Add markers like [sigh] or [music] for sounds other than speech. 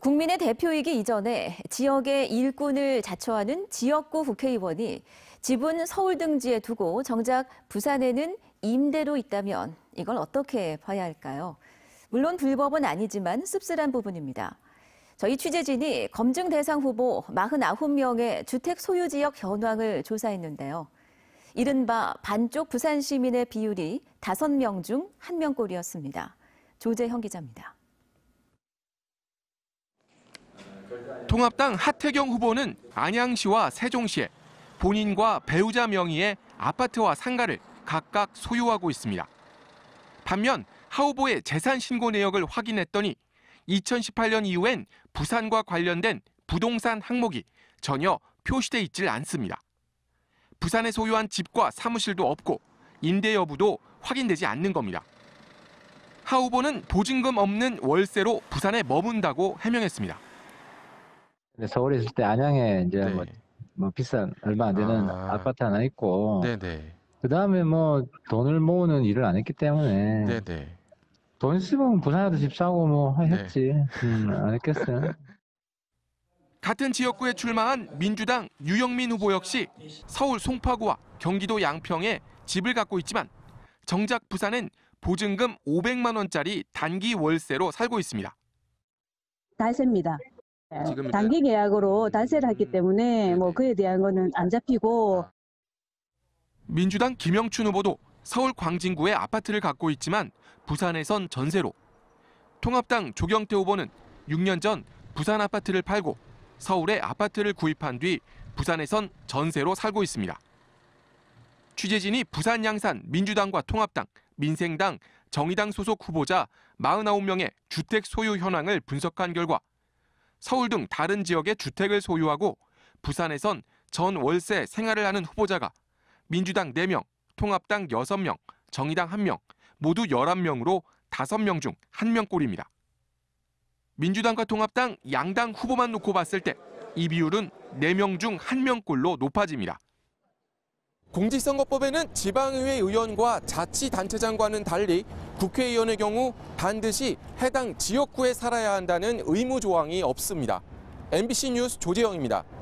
국민의 대표이기 이전에 지역의 일꾼을 자처하는 지역구 국회의원이 지분 서울 등지에 두고 정작 부산에는 임대로 있다면 이걸 어떻게 봐야 할까요? 물론 불법은 아니지만 씁쓸한 부분입니다. 저희 취재진이 검증 대상 후보 49명의 주택 소유 지역 현황을 조사했는데요. 이른바 반쪽 부산 시민의 비율이 5명 중 1명꼴이었습니다. 조재형 기자입니다. 통합당 하태경 후보는 안양시와 세종시에 본인과 배우자 명의의 아파트와 상가를 각각 소유하고 있습니다. 반면 하 후보의 재산 신고 내역을 확인했더니 2018년 이후엔 부산과 관련된 부동산 항목이 전혀 표시돼 있질 않습니다. 부산에 소유한 집과 사무실도 없고 임대 여부도 확인되지 않는 겁니다. 하 후보는 보증금 없는 월세로 부산에 머문다고 해명했습니다. 근데 서울에 있을 때 안양에 이제 뭐 네. 뭐, 뭐 비싼 얼마 안 되는 아. 파트 하나 있고 네네. 그 다음에 뭐 돈을 모으는 일을 안 했기 때문에 네네. 돈 있으면 부산에도 집 사고 뭐 네. 했지 음, 안 했겠어요. [laughs] 같은 지역구에 출마한 민주당 유영민 후보 역시 서울 송파구와 경기도 양평에 집을 갖고 있지만 정작 부산은 보증금 500만 원짜리 단기 월세로 살고 있습니다. 날세니다 네, 지금 단기 계약으로 음, 단세를 했기 음, 때문에 음. 뭐 그에 대한 거는 안 잡히고 민주당 김영춘 후보도 서울 광진구에 아파트를 갖고 있지만 부산에선 전세로 통합당 조경태 후보는 6년 전 부산 아파트를 팔고 서울에 아파트를 구입한 뒤 부산에선 전세로 살고 있습니다. 취재진이 부산 양산 민주당과 통합당, 민생당, 정의당 소속 후보자 49명의 주택 소유 현황을 분석한 결과 서울 등 다른 지역의 주택을 소유하고 부산에선 전 월세 생활을 하는 후보자가 민주당 4명, 통합당 6명, 정의당 1명, 모두 11명으로 5명 중 1명꼴입니다. 민주당과 통합당 양당 후보만 놓고 봤을 때 이 비율은 4명 중 1명꼴로 높아집니다. 공직선거법에는 지방의회 의원과 자치단체장과는 달리 국회의원의 경우 반드시 해당 지역구에 살아야 한다는 의무 조항이 없습니다. MBC 뉴스 조재영입니다.